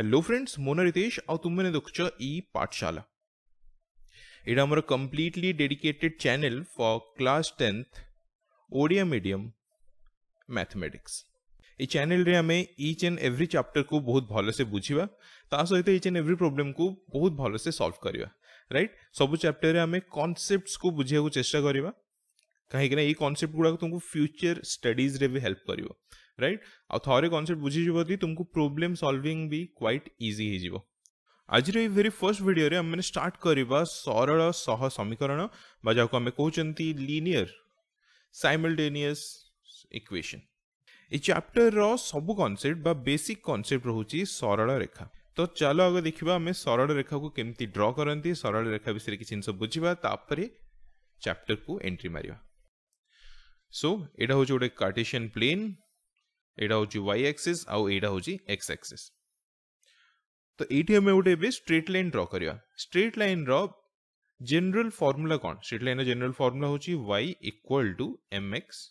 Hello friends मोन रितेश आ तुमने देख ई पाठशाला यहाँ मोर completely dedicated channel for class tenth Odia medium mathematics ये चैनल रे हमें ईच एंड एवरी चैप्टर को बहुत भल से बुझा ता सहित ईच एंड एवरी प्रॉब्लम को बहुत भल से सॉल्व करवा राइट सब चैप्टर रे हमें कॉन्सेप्ट्स को बुझाक चेस्ट करवा कहीं ये कॉन्सेप्ट गुड़ा तुमको फ्यूचर स्टडीज भी हेल्प कर ରାଇଟ୍ ଆଉ ଥରେ କନସେପ୍ଟ ବୁଝିଯିବ ଯଦି ତୁମକୁ ପ୍ରୋବ୍ଲେମ୍ ସଲ୍ଭିଂ ବି କ୍ୱାଇଟ୍ ଇଜି ହେଇଯିବ ଆଜିର ଏଇ ଭେରି ଫର୍ଷ୍ଟ ଭିଡ଼ିଓରେ ଆମେମାନେ ଷ୍ଟାର୍ଟ କରିବା ସରଳ ସହ ସମୀକରଣ ବା ଯାହାକୁ ଆମେ କହୁଛନ୍ତି ଲିନିୟର ସାଇମଲ୍ଟେନିୟସ୍ ଇକ୍ୱେସନ୍ ଏଇ ଚାପ୍ଟରର ସବୁ କନସେପ୍ଟ ବା ବେସିକ୍ କନସେପ୍ଟ ରହୁଛି ସରଳ ରେଖା ତ ଚାଲ ଆଗ ଦେଖିବା ଆମେ ସରଳ ରେଖାକୁ କେମିତି ଡ୍ର କରନ୍ତି ସରଳ ରେଖା ବିଷୟରେ କିଛି ଜିନିଷ ବୁଝିବା ତାପରେ ଚାପ୍ଟରକୁ ଏଣ୍ଟ୍ରି ମାରିବା ସୋ ଏଇଟା ହେଉଛି ଗୋଟେ କାର୍ଟେସିଆନ୍ ପ୍ଲେନ୍ एटा होची वाई एक्सिस आउ एटा होची एक्स एक्सिस तो एटी हमें उठे भी स्ट्रेट लाइन ड्रॉ करिया स्ट्रेट लाइन रो जनरल फार्मूला कौन स्ट्रेट लाइन का जनरल फार्मूला होची y equal to m x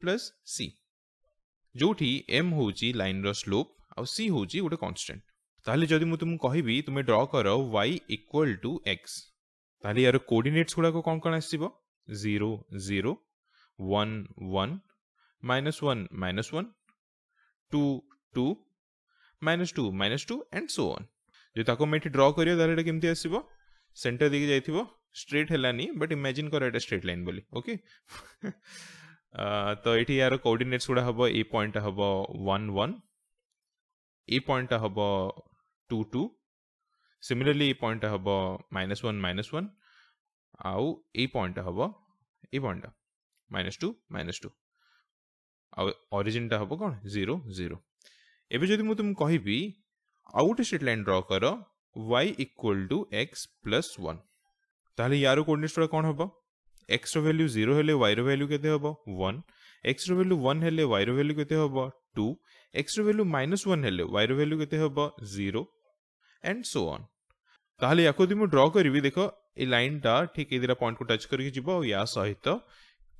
plus c जो एम होची लाइन रो स्लोप और सी होची उड़े कांस्टेंट ताहले जो दी तुम कहीं भी तुम्हें करो वाई इक्वल टू एक्स ताहले यारों कोऑर्डिनेट्स उड़ा को कौन कौन ऐसी बो zero zero one one minus one minus two two minus two minus two and so on जो ताको मैं एठी ड्रा करियो तारे केमति आसीबो सेंटर दिगे जाइथिबो स्ट्रेट हेलानी बट इमेजिन करो ये स्ट्रेट लाइन बोली ओके तो एठी यार कोऑर्डिनेट्स गुडा हबो ए पॉइंट हबो वन वन ए पॉइंट हबो टू टू सिमिलरली ए पॉइंट हबो माइनस वन आउ ए पॉइंट हबो ए point minus two minus two ଆଉ ଅରିଜିନ୍ଟା ହେବ କ'ଣ ଜିରୋ ଜିରୋ ଏବେ ଯଦି ମୁଁ ତୁମକୁ କହିବି ଆଉ ଗୋଟେ ଷ୍ଟ୍ରେଟ୍ ଲାଇନ୍ ଡ୍ର କର y equal to x plus one ତାହେଲେ ୟାର କୋଡ଼ିନେଟ୍ସଟା କ'ଣ ହେବ ଏକ୍ସର ଭାଲ୍ୟୁ ଜିରୋ ହେଲେ ୱାଇର ଭାଲ୍ୟୁ କେତେ ହେବ ୱାନ୍ ଏକ୍ସର ଭାଲ୍ୟୁ ୱାନ୍ ହେଲେ ୱାଇର ଭ୍ୟାଲ୍ୟୁ କେତେ ହେବ ଟୁ ଏକ୍ସର ଭ୍ୟାଲ୍ୟୁ ମାଇନସ୍ ୱାନ୍ ହେଲେ ୱାଇର ଭ୍ୟାଲ୍ୟୁ କେତେ ହେବ ଜିରୋ ଆଣ୍ଡ ସୋ ଅନ୍ ତାହେଲେ ୟାକୁ ଯଦି ମୁଁ ଡ୍ର କରିବି ଦେଖ ଏ ଲାଇନ୍ଟା ଠିକ୍ ଏଇ ଦୁଇଟା ପଏଣ୍ଟକୁ ଟଚ୍ କରିକି ଯିବ ଆଉ ୟା ସହିତ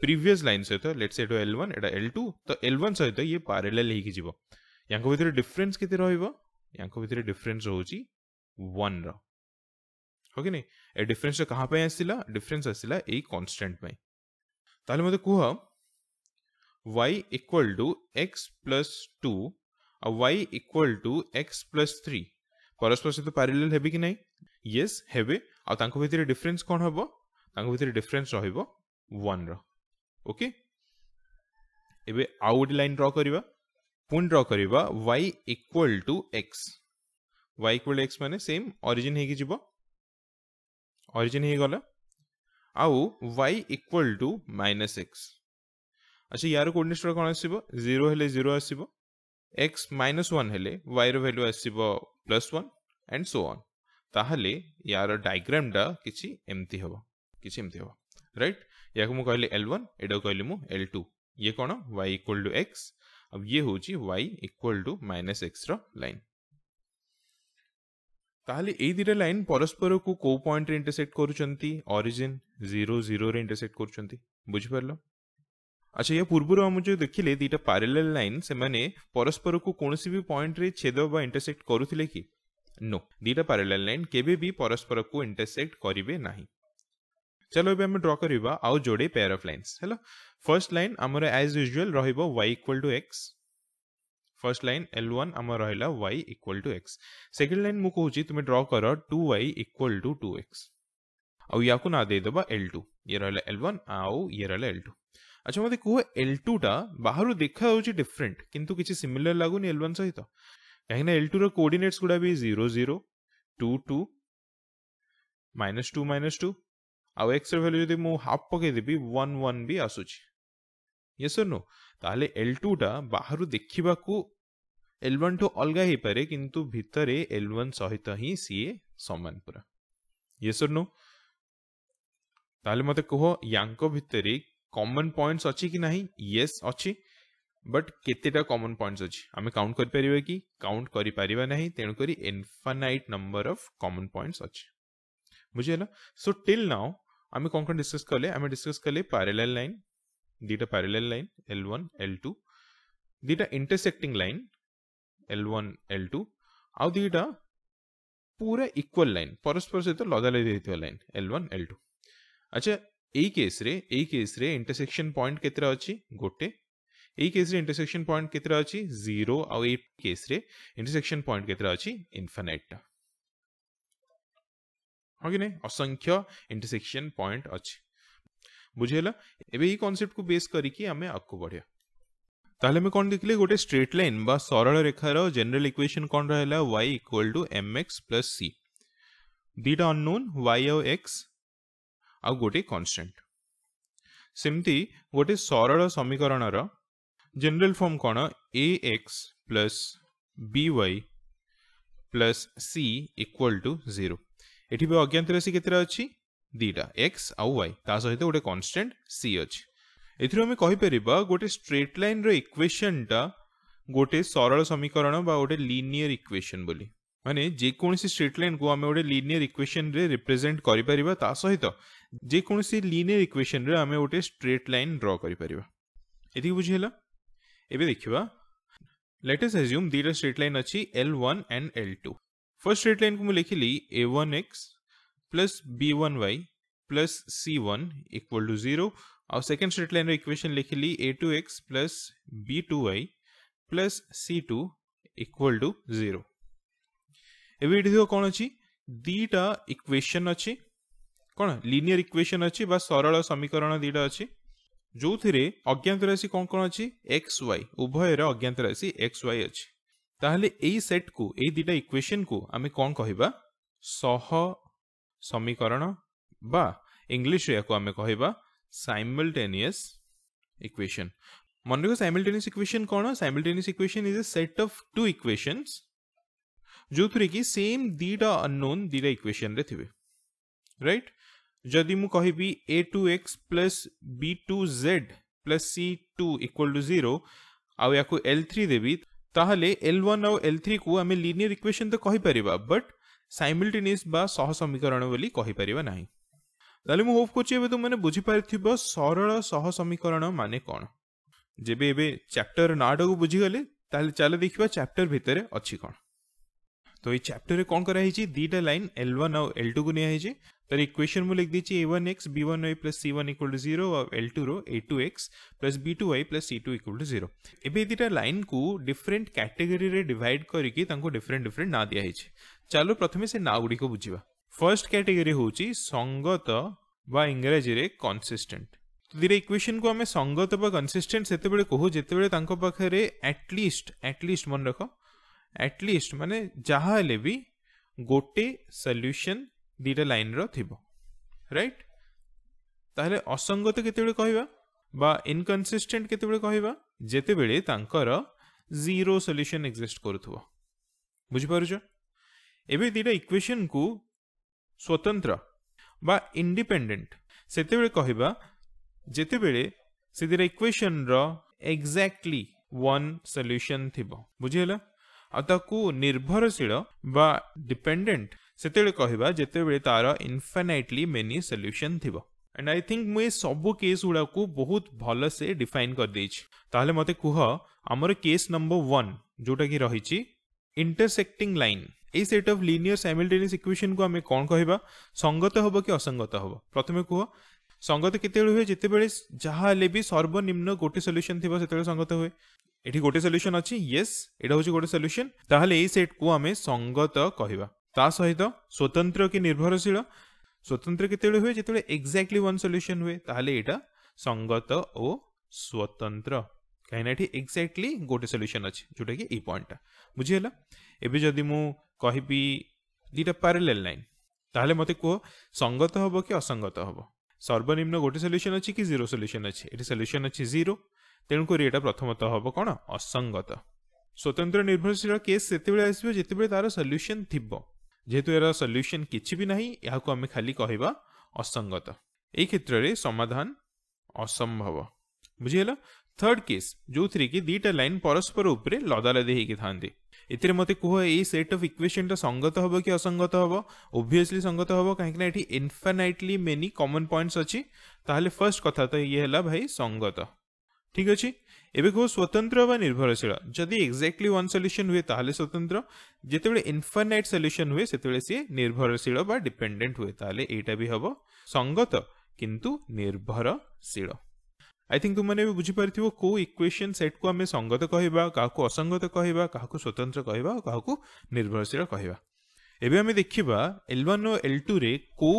प्रिवियस लाइन सहित लेट से एल ओन एट एल टू तो एल ओन सहित ये पारेल हो यांको के यांको डिफरेन्स डिफरेंस होची 1 रो हो कि नहीं ए डिफरेंस कहां पे आसीला डिफरेंस आसीला ए कांस्टेंट पे ताले मते तो कह y टू एक्स प्लस और टू x 3 परस्पर से तो पैरेलल हेबी कि नहीं यस डिफरेंस कोन हबो तांको भितर डिफरेंस रहइबो ଓକେ ଏବେ ଆଉ ଗୋଟେ ଲାଇନ୍ ଡ୍ର କରିବା ପୁଣି ଡ୍ର କରିବା y equal to x y equal x ମାନେ ସେମ୍ ଅରିଜିନ୍ ହେଇକି ଯିବ ଅରିଜିନ୍ ହେଇଗଲା ଆଉ y equal to minus x ଆଚ୍ଛା ୟାର କୋଡ଼ିନେଟ୍ର କ'ଣ ଆସିବ ଜିରୋ ହେଲେ ଜିରୋ ଆସିବ ଏକ୍ସ ମାଇନସ୍ ୱାନ୍ ହେଲେ ୱାଇର ଭ୍ୟାଲ୍ୟୁ ଆସିବ plus one and so on ତାହେଲେ ୟାର ଡାଇଗ୍ରାମଟା କିଛି ଏମିତି ହେବ କିଛି ଏମିତି ହେବ ରାଇଟ୍ या मुझे कहली एल वन यहाँ कहल एल टू ये कौन वाई इक्वाल टू एक्स अब ये हूँ y equal to minus x रईन ताल ये दुटा लाइन परस्पर को को पॉइंट इंटरसेक्ट करूचंती ओरिजिन जीरो 0 रे इंटरसेक्ट कर बुझ अच्छा या पूर्व आम जो देखिले दुटा पैरेलल लाइन से मैंने परस्पर को कोनोसी भी पॉइंट रे छेद बा इंटरसेक्ट करूथिले कि नो दुटा पैरेलल लाइन केबे भी परस्पर को इंटरसेक्ट करिवे नाही चलो ଏବେ ଆମେ ଡ୍ର କରିବା ଆଉ ଯୋଡ଼େ ପେୟାର ଅଫ୍ ଲାଇନ୍ସ ହେଲା ଫର୍ଷ୍ଟ ଲାଇନ୍ ଆମର ଆଜ୍ ୟୁଜୁଆଲ ରହିବ y equal to x first line L1 ଆମର ରହିଲା y equal to x second line ମୁଁ କହୁଛି ତୁମେ ଡ୍ର କର 2y ଇକ୍ୱାଲ ଟୁ 2x ଆଉ ୟାକୁ ନା ଦେଇଦେବା L2 ଇଏ ରହିଲା L1 ଆଉ ଇଏ ରହିଲା L2 ଆଚ୍ଛା ମୋତେ କୁହ L2ଟା ବାହାରୁ ଦେଖାଯାଉଛି ଡିଫରେଣ୍ଟ କିନ୍ତୁ କିଛି ସିମିଲାର ଲାଗୁନି L1 ସହିତ କାହିଁକିନା L2 ର କୋର୍ଡିନେଟ୍ସ ଗୁଡ଼ା ବି zero zero two two minus two minus two ଆଉ ଏକ୍ସର ଭ୍ୟାଲ୍ୟୁ ଯଦି ମୁଁ ହାଫ୍ ପକେଇ ଦେବି ୱାନ୍ ୱାନ୍ ବି ଆସୁଛି ୟେସର୍ ନୋ ତାହେଲେ ଏଲ୍ ଟୁଟା ବାହାରୁ ଦେଖିବାକୁ ଏଲ୍ ୱାନ୍ ଠୁ ଅଲଗା ହେଇପାରେ କିନ୍ତୁ ଭିତରେ ଏଲ୍ ୱାନ୍ ସହିତ ହିଁ ସିଏ ସମାନ ପୁରା ୟେସର୍ ନୋ ତାହେଲେ ମୋତେ କୁହ ୟାଙ୍କ ଭିତରେ କମନ୍ ପଏଣ୍ଟସ୍ ଅଛି କି ନାହିଁ ୟେସ୍ ଅଛି ବଟ୍ କେତେଟା କମନ୍ ପଏଣ୍ଟସ୍ ଅଛି ଆମେ କାଉଣ୍ଟ କରିପାରିବା କି କାଉଣ୍ଟ କରିପାରିବା ନାହିଁ ତେଣୁକରି infinite number of common points ଅଛି ବୁଝିହେଲା ସୋ ଟିଲ୍ ନାଓ আমি কোন কোন ডিসকাস করলে আমি ডিসকাস করলে প্যারালাল লাইন দুইটা parallel line L one L two দুইটা intersecting line L one L two ଆଉ ଦୁଇଟା ପୁରା ଇକ୍ୱାଲ୍ ଲାଇନ୍ ପରସ୍ପର ସହିତ ଲଦା ଲଦି ହେଇଥିବା line L one L two ଆଚ୍ଛା ଏଇ କେସ୍ରେ ଏଇ କେସ୍ରେ ଇଣ୍ଟରସେକ୍ସନ୍ ପଏଣ୍ଟ କେତେଟା ଅଛି ଗୋଟେ ଏଇ କେସ୍ରେ ଇଣ୍ଟରସେକ୍ସନ୍ ପଏଣ୍ଟ କେତେଟା ଅଛି ଜିରୋ ଆଉ ଏଇ କେସ୍ରେ ଇଣ୍ଟରସେକ୍ସନ୍ ପଏଣ୍ଟ କେତେଟା ଅଛି ଇନଫାନାଇଟ୍ଟା ହଁ କି ନାହିଁ ଅସଂଖ୍ୟ ଇଣ୍ଟରସେକ୍ସନ୍ ପଏଣ୍ଟ ଅଛି ବୁଝିହେଲା ଏବେ ଏଇ କନସେପ୍ଟକୁ ବେସ୍ କରିକି ଆମେ ଆଗକୁ ବଢ଼ିବା ତାହେଲେ ଆମେ କ'ଣ ଦେଖିଲେ ଗୋଟେ ଷ୍ଟ୍ରେଟ୍ ଲାଇନ୍ ବା ସରଳ ରେଖାର ଜେନେରାଲ ଇକ୍ୱେସନ୍ କ'ଣ ରହିଲା y equal to m x plus c ଦୁଇଟା ଅନନୋନ୍ ୱାଇ ଆଉ ଏକ୍ସ ଆଉ ଗୋଟିଏ କନଷ୍ଟାଣ୍ଟ ସେମିତି ଗୋଟେ ସରଳ ସମୀକରଣର ଜେନେରାଲ ଫର୍ମ କ'ଣ a x plus b y plus c equal to zero ଏଠି ବି ଅଜ୍ଞାତ ରାଶି କେତେଟା ଅଛି ଦୁଇଟା ଏକ୍ସ ଆଉ ୱାଇ ତା ସହିତ ଗୋଟେ କନଷ୍ଟାଣ୍ଟ ସି ଅଛି ଏଥିରୁ ଆମେ କହିପାରିବା ଗୋଟେ ଷ୍ଟ୍ରେଟ୍ ଲାଇନ୍ର ଇକ୍ୱେସନ୍ଟା ଗୋଟେ ସରଳ ସମୀକରଣ ବା ଗୋଟେ ଲିନିୟର ଇକ୍ୱେସନ୍ ବୋଲି ମାନେ ଯେକୌଣସି ଷ୍ଟ୍ରେଟ୍ ଲାଇନ୍କୁ ଆମେ ଗୋଟେ ଲିନିୟର ଇକ୍ୱେସନ୍ରେ ରିପ୍ରେଜେଣ୍ଟ କରିପାରିବା ତା ସହିତ ଯେକୌଣସି ଲିନିୟର ଇକ୍ୱେସନ୍ରେ ଆମେ ଗୋଟେ ଷ୍ଟ୍ରେଟ୍ ଲାଇନ୍ ଡ୍ର କରିପାରିବା ଏତିକି ବୁଝିହେଲା ଏବେ ଦେଖିବା ଲେଟେଷ୍ଟ ଆଜ୍ୟୁମ୍ ଦୁଇଟା ଷ୍ଟ୍ରେଟ୍ ଲାଇନ୍ ଅଛି L one and L two first straight line को मैं लिखी ली a one x plus b one y plus c one equal to zero और सेकेंड स्ट्रेट लाइन इक्वेशन लिखी ली a two x plus b two y plus c two equal to zero এবে এটি কম অছি দুইটা ইকুয়েশন অছি কোণ linear equation অছি বা সরল সমীকরণ দুইটা অছি ଯେଉଁଥିରେ ଅଜ୍ଞାତ ରାଶି କ'ଣ କ'ଣ ଅଛି ଏକ୍ସ ୱାଇ ଉଭୟର ଅଜ୍ଞାତ ରାଶି ଏକ୍ସ ୱାଇ ଅଛି তাহলে এই সেটকু এই দুইটা ইকুয়েশনকু আমি କ'ଣ କହିବା ସହ ସମୀକରଣ ବା ଇଂଲିଶରେ ୟାକୁ ଆମେ କହିବା ସାଇମଲ୍ଟେନିୟସ୍ ଇକ୍ୱେସନ୍ ମନେ ରଖ ସାଇମଲ୍ଟେନିୟସ୍ ଇକ୍ୱେସନ୍ କ'ଣ simultaneous equation is a set of two equations ଯେଉଁଥିରେ କି ସେମ୍ ଦୁଇଟା ଅନନୋନ୍ ଦୁଇଟା ଇକ୍ୱେସନ୍ରେ ଥିବେ ରାଇଟ୍ ଯଦି ମୁଁ କହିବି a two x plus b two z plus c two equal to zero ଆଉ ୟାକୁ ଏଲ୍ ଥ୍ରୀ ଦେବି তাহলে এল ওয়াନ୍ ଆଉ ଏଲ୍ ଥ୍ରୀକୁ ଆମେ ଲିନିୟର ଇକ୍ୱେସନ୍ ତ କହିପାରିବା ବଟ୍ ସାଇମଲ୍ଟେନିୟସ୍ ବା ସହ ସମୀକରଣ ବୋଲି କହିପାରିବା ନାହିଁ ତାହେଲେ ମୁଁ ହୋପ୍ କରୁଛି ଏବେ ତୁମେମାନେ ବୁଝିପାରିଥିବ ସରଳ ସହ ସମୀକରଣ ମାନେ କ'ଣ ଯେବେ ଏବେ ଚାପ୍ଟର ନାଁଟାକୁ ବୁଝିଗଲେ ତାହେଲେ ଚାଲ ଦେଖିବା ଚାପ୍ଟର ଭିତରେ ଅଛି କ'ଣ तो ये चैप्टर कौन करा दीटा लाइन एल वन और टू को निया तर इक्वेशन में लिख दीजिए a one x b one y plus c one equal to zero और एल टू रो a two x plus b two y plus c two equal to zero एबे लाइन को डिफरेंट कैटेगरी रे करके तांको डिफरेंट ना दिखाई चलो प्रथम से ना गुडी को फर्स्ट कैटेगरी हूँ संगत बा इंग्रजी रे तो दीटा इक्वेशन को हमें संगत बा कंसिस्टेंट सेतेबेले कहू जेतेबेले तांको पाखरे एटलीस्ट मन रख ଆଟଲିଷ୍ଟ ମାନେ ଯାହା ହେଲେ ବି ଗୋଟେ ସଲ୍ୟୁସନ୍ ଦୁଇଟା ଲାଇନ୍ର ଥିବ ରାଇଟ୍ ତାହେଲେ ଅସଙ୍ଗତ କେତେବେଳେ କହିବା বা ইনকনসিষ্টেন্ট কেতবে কহবা যেতবে তাঁকর জিরো সল্যুশন এক্সিস্ট করুব বুঝিপারুছ এবে দুইটা ইকুয়েসন কু স্বতন্ত্র বা ইন্ডিপেন্ডেন্ট সেতবে কহবা যেতবে সে দুইটা ইকুয়েসন র এক্সাক্টলি ওয়ান সল্যুশন থিব বুঝিলা ଆଉ ତାକୁ ନିର୍ଭରଶୀଳ ବା ଡିପେଣ୍ଡେଣ୍ଟ ସେତେବେଳେ କହିବା ଯେତେବେଳେ ତାର ଇନଫାନାଇଟଲି ମେନି ସଲ୍ୟୁସନ୍ ଥିବ ଆଣ୍ଡ ଆଇ ଥିଙ୍କ ମୁଁ ଏ ସବୁ କେସ୍ ଗୁଡ଼ାକୁ ବହୁତ ଭଲସେ ଡିଫାଇନ୍ କରିଦେଇଛି ତାହେଲେ ମୋତେ କୁହ ଆମର କେସ୍ ନମ୍ବର ୱାନ୍ ଯେଉଁଟାକି ରହିଛି ଇଣ୍ଟରସେକ୍ଟିଂ ଲାଇନ୍ এই সেট অফ লিনিয়র সাইমেলটেনিয়াস ইকুয়েশনকু আমি কোণ কহবা সঙ্গত হব কি অসঙ্গত হব প্রথমে কুহ সঙ্গত কেতবে হুয়ে যেতবে যা হলে বি সর্বনিম্ন গোটি সল্যুশন থিব সেতবে সঙ্গত হুয়ে এটি গোটে সল্যুশন অছি ইয়েস এটা হচ্ছে গোটে সল্যুশন তাহলে এই সেটকু আমি সঙ্গত কহবা তা সহিত স্বতন্ত্র কি নির্ভরশীল স্বতন্ত্র কেতবে হুয়ে যেতবে এক্সাক্টলি ওয়ান সল্যুশন হুয়ে তাহলে এটা সঙ্গত ও স্বতন্ত্র କାହିଁକିନା ଏଠି ଏକ୍ଜାକ୍ଟଲି ଗୋଟେ ସଲ୍ୟୁସନ୍ ଅଛି ଯେଉଁଟାକି ଏଇ ପଏଣ୍ଟଟା ବୁଝିହେଲା ଏବେ ଯଦି ମୁଁ କହିବି ଦୁଇଟା ପ୍ୟାରେଲେଲ୍ ଲାଇନ୍ ତାହେଲେ ମୋତେ କୁହ ସଙ୍ଗତ ହେବ କି ଅସଙ୍ଗତ ହେବ ସର୍ବନିମ୍ନ ଗୋଟେ ସଲ୍ୟୁସନ୍ ଅଛି କି ଜିରୋ ସଲ୍ୟୁସନ୍ ଅଛି ଏଠି ସଲ୍ୟୁସନ୍ ଅଛି ଜିରୋ ତେଣୁକରି ଏଇଟା ପ୍ରଥମତଃ ହେବ କ'ଣ ଅସଙ୍ଗତ ସ୍ୱତନ୍ତ୍ର ନିର୍ଭରଶୀଳ କେସ୍ ସେତେବେଳେ ଆସିବ ଯେତେବେଳେ ତାର ସଲ୍ୟୁସନ୍ ଥିବ ଯେହେତୁ ଏହାର ସଲ୍ୟୁସନ୍ କିଛି ବି ନାହିଁ ଏହାକୁ ଆମେ ଖାଲି କହିବା ଅସଙ୍ଗତ ଏହି କ୍ଷେତ୍ରରେ ସମାଧାନ ଅସମ୍ଭବ ବୁଝିହେଲା ଥର୍ଡ କେସ୍ ଯେଉଁଥିରେ କି ଦୁଇଟା ଲାଇନ୍ ପରସ୍ପର ଉପରେ ଲଦାଲଦି ହେଇକି ଥାନ୍ତି ଏଥିରେ ମୋତେ କୁହ ଏଇ ସେଟ୍ ଅଫ୍ ଇକ୍ୱେସନ୍ଟା ସଙ୍ଗତ ହେବ କି ଅସଙ୍ଗତ ହେବ ଓଭିୟସଲି ସଙ୍ଗତ ହେବ କାହିଁକିନା ଏଠି ଇନଫାନାଇଟଲି ମେନି କମନ୍ ପଏଣ୍ଟସ୍ ଅଛି ତାହେଲେ ଫର୍ଷ୍ଟ କଥା ତ ଇଏ ହେଲା ଭାଇ ସଙ୍ଗତ ঠিক আছে এবে কেউ স্বতন্ত্র বা নির্ভরশীল যদি এক্সাক্টলি ওয়ান সল্যুশন হুয়ে তাহলে স্বতন্ত্র যেতবে ইনফাইনাইট সল্যুশন হুয়ে সেতবে সি নির্ভরশীল বা ডিপেন্ডেন্ট হুয়ে তাহলে এইটা বি হব সঙ্গত কিন্তু নির্ভরশীল আই থিঙ্ক তুমি বুঝিপারি কেউ ইকুয়েসন সেট্কু আমি সঙ্গত কহবা কাহু অসঙ্গত কহবা কাহু স্বতন্ত্র কহবা কাহু নির্ভরশীল কহবা এবে আমি দেখিবা এল ওয়ান ও এল টু রে কেউ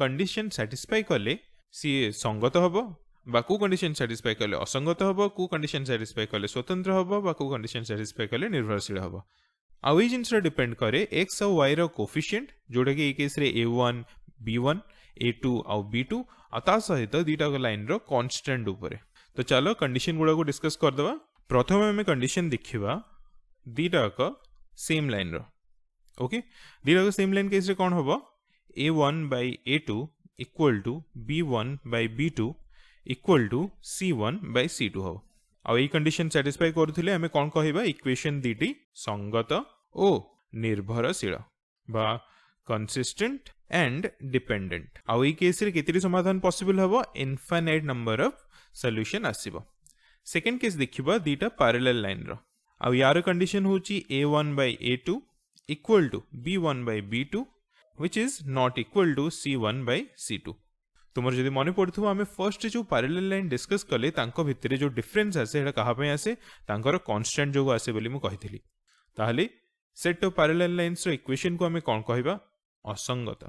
কন্ডিশন স্যাটিসফাই কলে সি সঙ্গত হব বা কেউ কন্ডিশন স্যাটিসফাই কলে অসঙ্গত হব কেউ কন্ডিশন স্যাটিসফাই কলে স্বতন্ত্র হব বা কেউ কন্ডিশন স্যাটিসফাই কলে নির্ভরশীল হব ଆଉ ଏଇ ଜିନିଷ ଡିପେଣ୍ଡ କରେ ଏକ୍ସ ଆଉ ୱାଇର କୋଫିସିଏଣ୍ଟ ଯେଉଁଟାକି ଏଇ କେସ୍ରେ a one b one a two ଆଉ ବି ଟୁ ଆଉ ତା ସହିତ ଦୁଇଟା ଲାଇନ୍ର କନଷ୍ଟାଣ୍ଟ ଉପରେ ତ ଚାଲ କଣ୍ଡିସନ୍ ଗୁଡ଼ାକୁ ଡିସ୍କସ୍ କରିଦେବା ପ୍ରଥମେ ଆମେ କଣ୍ଡିସନ୍ ଦେଖିବା ଦୁଇଟାକ ସେମ୍ ଲାଇନ୍ର ଓକେ ଦୁଇଟାକ ସେମ୍ ଲାଇନ୍ କେସ୍ରେ କ'ଣ ହେବ a one by a two equal to b one by b two equal to c one by c two हम आई कंडीशन साटिस्फाई करुले कौन कह इक्वेशन दुटी संगत ओ निर्भरशील बा एंड डिपेडेट आउ ये समाधान पसिबल हम इनफानाइट नंबर अफ सल्यूशन आसव सेकेंड केस देखा दीटा पारेल लाइन रउ यार कंडीशन हूँ a one by a two equal to b one by b two which is not equal to C1 by C2. तुम जब मन पड़ थो तो आम फर्स्ट जो पारेल लाइन डिस्कस कले भितर जो डिफरेन्स आसे क्या आसे कन्स्टाट जो आसे मुझे ताली set of parallel lines equation को आम कौन कह असंगत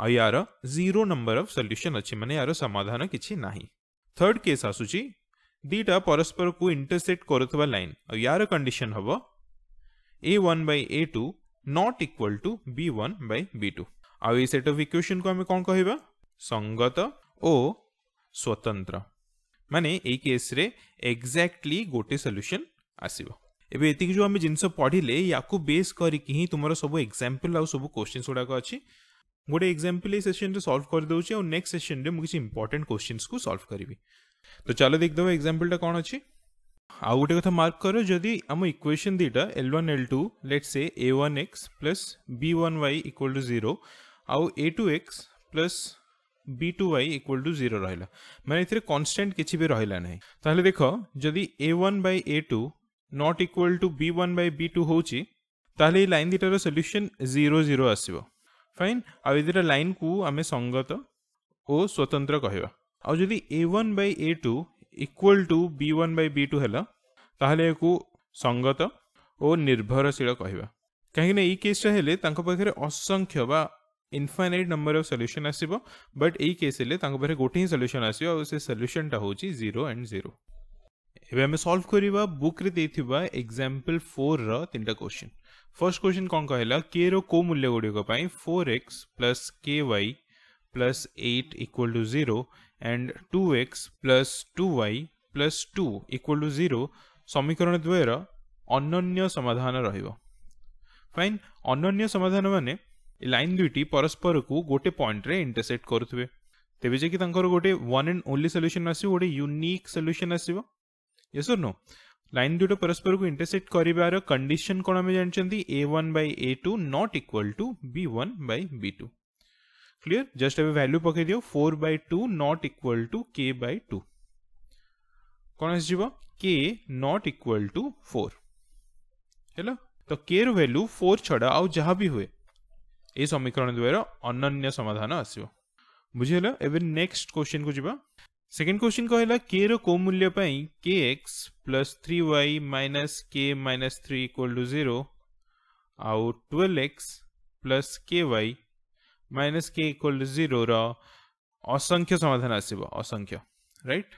आ यार जीरो नंबर अफ सल्यूशन अच्छे मैंने यार समाधान किसी ना थर्ड केस आसूस दीटा परस्पर को इंटरसेट कर लाइन यार कंडीशन हम a one by a two not equal to b one by b two आउ ये सेट अफ इक्वेसन को आम कौन कहवा সঙ্গত ও স্বতন্ত্র মানে এই কেস্রে এক্জাক্টলি গোটে সল্যুশন আসব এবে এতিক যে আমি জিনিস পড়লে ইয়াকু বেস করিকি হি তোমার সব এক্সাম্পল আউ সব কোশ্চেন্স গুড়াক অছি গোটে এক্সাম্পল এই সেসনরে সলভ করে দেউছি আর নেক্সট সেসনরে মু কিছু ইম্পর্টেন্ট কোশ্চেন্স কু সলভ করিবি তো চলো দেখিদেব এক্সাম্পলটা কোণ অছি আউ গোটে কথা মার্ক কর যদি আম ইকুয়েশন দুইটা L one L two let say a one x plus b one y equal to zero আউ a two x plus b two y equal to zero রহলা মানে এতে কনস্টাট কিছু বি রহলা না তাহলে দেখ যদি a one by a two not equal to b one by b two হচ্ছে তাহলে এই লাইন দুইটার সল্যুসন জিরো জিরো আসব ফাইন আউ এই দুইটা লাইন কু আমি সঙ্গত ও স্বতন্ত্র কহবা আউ যদি a one by a two equal to b one by b two হল তাহলে একু সঙ্গত ও নির্ভরশীল কহবা কাহিঁকি না এই কেসটা হলে তাঁর পাখে অসংখ্য বা ଇନଫାଇନାଇଟ୍ ନମ୍ବର ଅଫ୍ ସଲ୍ୟୁସନ୍ ଆସିବ ବଟ୍ ଏଇ କେସ୍ରେ ତାଙ୍କ ପାଖରେ ଗୋଟେ ହିଁ ସଲ୍ୟୁସନ୍ ଆସିବ ଆଉ ସେ ସଲ୍ୟୁସନ୍ଟା ହେଉଛି ଜିରୋ ଆଣ୍ଡ ଜିରୋ ଏବେ ଆମେ ସଲ୍ଭ କରିବା ବୁକ୍ରେ ଦେଇଥିବା ଏକ୍ଜାମ୍ପଲ୍ ଫୋର୍ର ତିନିଟା କୋଶ୍ଚିନ୍ ଫର୍ଷ୍ଟ କୋଶ୍ଚିନ୍ କ'ଣ କହିଲା କେର କେଉଁ ମୂଲ୍ୟ ଗୁଡ଼ିକ ପାଇଁ four x plus k y plus eight equal to zero and two x plus two y plus two equal to zero ସମୀକରଣ ଦ୍ୱୟର ଅନନ୍ୟ ସମାଧାନ ରହିବ ଫାଇନ୍ ଅନନ୍ୟ ସମାଧାନ ମାନେ ଲାଇନ୍ ଦୁଇଟି ପରସ୍ପରକୁ ଗୋଟେ ପଏଣ୍ଟରେ ଇଣ୍ଟରସେକ୍ଟ କରୁଥିବେ ତେବେ ଯେ କି ତାଙ୍କର ଗୋଟେ ୱାନ୍ ଆଣ୍ଡ ଓନ୍ଲି ସଲ୍ୟୁସନ୍ ଆସିବ ଗୋଟେ ୟୁନିକ୍ ସଲ୍ୟୁସନ୍ ଆସିବ ଏସର୍ ନୋ ଲାଇନ୍ ଦୁଇଟା ପରସ୍ପରକୁ ଇଣ୍ଟରସେକ୍ଟ କରିବାର କଣ୍ଡିସନ୍ କ'ଣ ଆମେ ଜାଣିଛନ୍ତି a one by a two not equal to b one by b two clear just ଏବେ ଭ୍ୟାଲ୍ୟୁ ପକାଇ ଦିଅ four by two not equal to k by two କ'ଣ ଆସିଯିବ k not equal to four ହେଲା ତ କେର ଭ୍ୟାଲ୍ୟୁ ଫୋର୍ ଛଡ଼ା ଆଉ ଯାହା ବି ହୁଏ এই সমীকরণ দ্বয়ের অনন্য সমাধান আসব বুঝিগল এবে নেক্সট কোশ্চিন কু যা সেকেন্ড কোশ্চিন কহিলা কে র কো মূল্য পাই k x plus three y minus k minus three equal to zero আউ twelve x plus k y minus k equal to zero র অসংখ্য সমাধান আসব অসংখ্য রাইট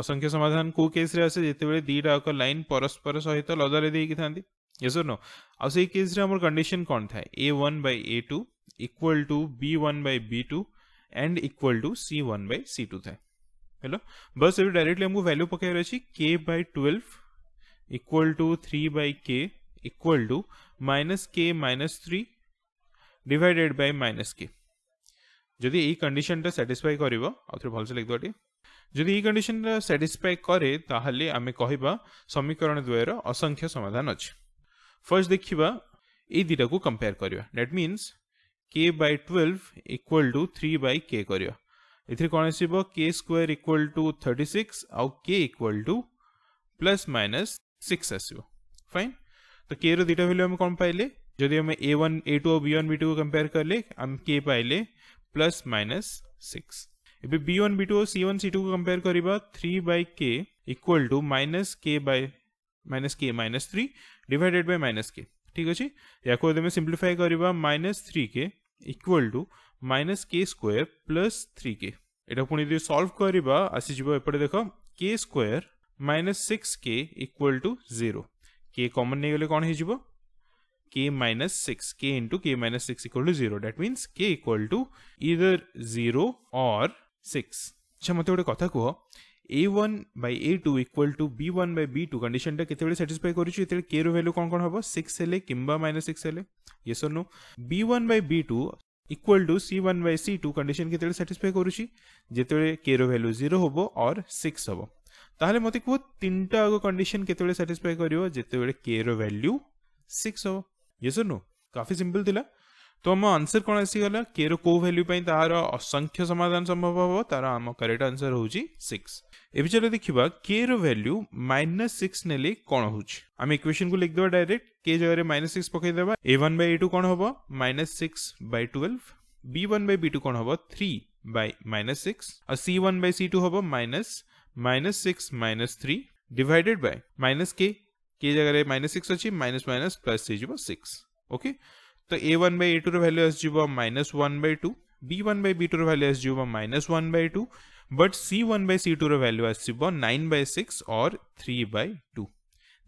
অসংখ্য সমাধান কেউ কেস্রে আসে যেতবে দুইটা এক লাইন পরস্পর সহিত লজারে দিয়ে থাকে yes or no अब से केस रे हमर कंडीशन कोन थाय a1 by a2 equal to b1 by b2 and equal to c1 by c2 थाय हेलो बस एवं डायरेक्टली हमको वैल्यू पकड़ रही छी k by 12 equal to 3 by k equal to minus k minus three divided by minus k যদি এই কন্ডিশনটা স্যাটিসফাই করিব আউথরে ভালসে লিখদটি যদি এই কন্ডিশনটা স্যাটিসফাই করে তাহলে আমি কহিবা সমীকরণ দ্বয়ের অসংখ্য সমাধান আছে फर्स्ट ये दुटा को कंपेयर करवा that minus k by twelve equal to three by k करवा कौन आस k square equal to thirty six आउ k equal to plus minus six आसो फाइन तो के रुटा भैल्यू आम कौन पाइले जदि ए वन ए टू और बी वन बी टू को कंपेयर कले आम के पाइले प्लस माइनस सिक्स एवं बी वन बी टू और सी वन सी टू को कंपेयर करवा थ्री बै के equal to minus k by minus k minus three divided by minus k ঠিক আছে ইয়াকু তুমি সিম্পলিফাই করা minus three k equal to minus k square plus three k এটা পুঁ যদি সলভ করা আসিযোগ এপটে দেখ k square minus six k equal to zero k common নিয়ে গেলে কণ হয়ে যাব k minus 6 k into k minus 6 equal to 0 that means k equal to either 0 or 6 আচ্ছা মতো গোটে কথা কুহ a one by a two equal to b one by b two condition time satisfy करूची एतेबेले के रो वैल्यू कोन कोन हबो 6 हेले किंबा -6 हेले ये सर नो b one by b two equal to c one by c two condition केतेबेले साटिस्फाई करूची के रो वैल्यू 0 हबो और 6 हबो ताहले मते को तीनटा आगो कंडीशन केतेबेले साटिस्फाई करियो के रो वैल्यू 6 हबो यस और नो काफी सिंपल दिला तो आम आंसर कौन आसीगला के रो को भैल्यू तार असंख्य समाधान संभव हम तार आम करेक्ट आंसर हूँ सिक्स एवं चलो देखा के रो भैल्यू माइनस सिक्स ने कौन होम इक्वेशन को लिखदे डायरेक्ट के जगह माइनस सिक्स पकईदे a one by a two कौन हम minus six by twelve b one by b two कौन हम थ्री बै माइनस सिक्स और c one by c two हम minus minus six minus three divided by minus k k जगह minus six अच्छी minus minus plus हो six okay तो a one by a two value is जी minus one by two b one by b two value is minus one by two but c one by c two value is nine by six और three by two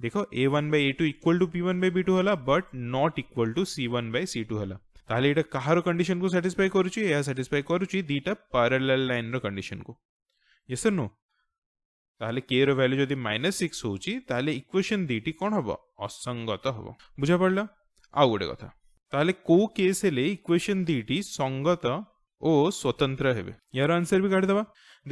देखो a one by a two equal to b one by b two है but not equal to c one by c two है তাহলে এটা কাহার condition কু satisfy করুছি এয়া satisfy করুছি দুইটা প্যারালাল লাইন র কন্ডিশন কু ইয়েস নো তাহলে কে র ভ্যালু যদি মাইনাস সিক্স হচ্ছে তাহলে ইকুয়েশন দুইটি কোণ হব অসঙ্গত ताले को केस हेले इक्वेशन दीटी संगत ଓ ସ୍ୱତନ୍ତ୍ର ହେବେ ୟାର ଆନ୍ସର ବି କାଢିଦେବା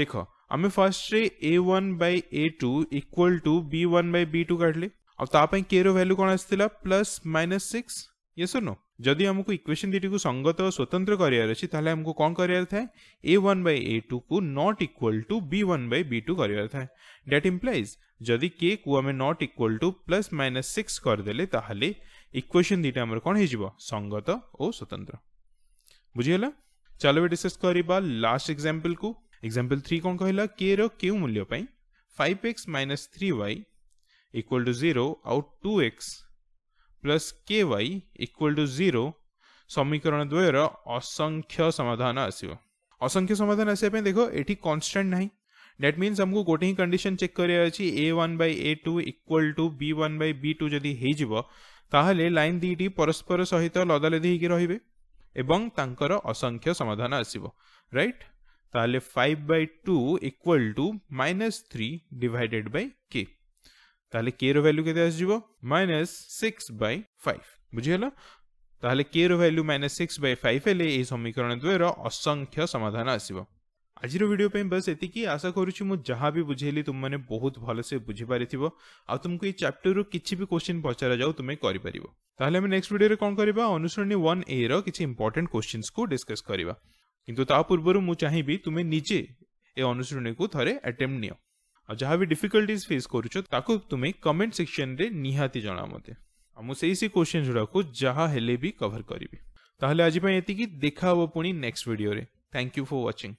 ଦେଖ ଆମେ ଫାର୍ଷ୍ଟରେ a one by a two equal to b one by b two କାଢିଲେ ଆଉ ତା ପାଇଁ କେ ର ଭ୍ୟାଲ୍ୟୁ କ'ଣ ଆସିଥିଲା plus minus six yes no ଯଦି ଆମକୁ ଇକ୍ୱେସନ୍ ଦୁଇଟିକୁ ସଙ୍ଗତ ଓ ସ୍ୱତନ୍ତ୍ର କରିବାର ଅଛି ତାହେଲେ ଆମକୁ କ'ଣ କରିବାର ଥାଏ ଏ ୱାନ୍ ବାଇ ଏ ଟୁକୁ not equal to b one by b two କରିବାର ଥାଏ ଡ୍ୟାଟ୍ ଇମ୍ପ୍ଲାଇଜ୍ ଯଦି କେକୁ ଆମେ not equal to plus minus six କରିଦେଲେ ତାହେଲେ इक्वेशन ଦୁଇଟା ଆମର କ'ଣ ହେଇଯିବ ସଙ୍ଗତ ଓ ସ୍ୱତନ୍ତ୍ର ବୁଝିଗଲା ଚାଲ ଏବେ ଡିସ୍କସ୍ କରିବା ଲାଷ୍ଟ ଏକ୍ଜାମ୍ପଲ୍କୁ एग्जांपल ଥ୍ରୀ କ'ଣ କହିଲା କେର କେଉଁ ମୂଲ୍ୟ five x minus three y equal to zero आउ two x plus k y equal to zero समीकरण द्वयर असंख्य समाधान आसो असंख्य समाधान आसवाई देख ये कन्स्टाट ना दैट मीन्स आमको गोटे ही कंडीशन चेक करार a one by a two equal to b one by b two जदि ତାହେଲେ ଲାଇନ୍ ଦୁଇଟି ପରସ୍ପର ସହିତ ଲଦାଲଦି ହେଇକି ରହିବେ ଏବଂ ତାଙ୍କର ଅସଂଖ୍ୟ ସମାଧାନ ଆସିବ ରାଇଟ୍ ତାହେଲେ five by two equal to minus three divided by k ତାହେଲେ କେ ର ଭାଲ୍ୟୁ କେତେ ଆସିଯିବ ମାଇନସ୍ ସିକ୍ସ ବାଇ ଫାଇଭ୍ ବୁଝିହେଲା ତାହେଲେ କେ ର value minus six by five ହେଲେ ଏହି ସମୀକରଣ ଦ୍ୱୟର ଅସଂଖ୍ୟ ସମାଧାନ ଆସିବ ଆଜିର ଭିଡ଼ିଓ ପାଇଁ ବାସ୍ ଏତିକି ଆଶା କରୁଛି ମୁଁ ଯାହା ବି ବୁଝେଇଲି ତୁମମାନେ ବହୁତ ଭଲସେ ବୁଝିପାରିଥିବ ଆଉ ତୁମକୁ ଏଇ ଚାପ୍ଟରରୁ କିଛି ବି କୋଶ୍ଚିନ୍ ପଚରାଯାଉ ତୁମେ କରିପାରିବ ତାହେଲେ ଆମେ ନେକ୍ସଟ ଭିଡ଼ିଓରେ କ'ଣ କରିବା ଅନୁସରଣୀ ୱାନ୍ ଏର କିଛି ଇମ୍ପୋର୍ଟାଣ୍ଟ କୋଶ୍ଚିନ୍ସକୁ ଡିସ୍କସ୍ କରିବା କିନ୍ତୁ ତା ପୂର୍ବରୁ ମୁଁ ଚାହିଁବି ତୁମେ ନିଜେ ଏ ଅନୁସରଣୀକୁ ଥରେ ଆଟେମ୍ପ୍ଟ ନିଅ ଆଉ ଯାହା ବି ଡିଫିକଲ୍ଟିଜ୍ ଫେସ୍ କରୁଛ ତାକୁ ତୁମେ କମେଣ୍ଟ ସେକ୍ସନରେ ନିହାତି ଜଣାଅ ମୋତେ ଆଉ ମୁଁ ସେଇ ସେଇ କୋଶ୍ଚିନ୍ ଗୁଡ଼ାକୁ ଯାହା ହେଲେ ବି କଭର କରିବି ତାହେଲେ ଆଜି ପାଇଁ ଏତିକି ଦେଖା ହେବ ପୁଣି ନେକ୍ସଟ ଭିଡ଼ିଓରେ ଥ୍ୟାଙ୍କ ୟୁ ଫର୍ ୱାଚିଂ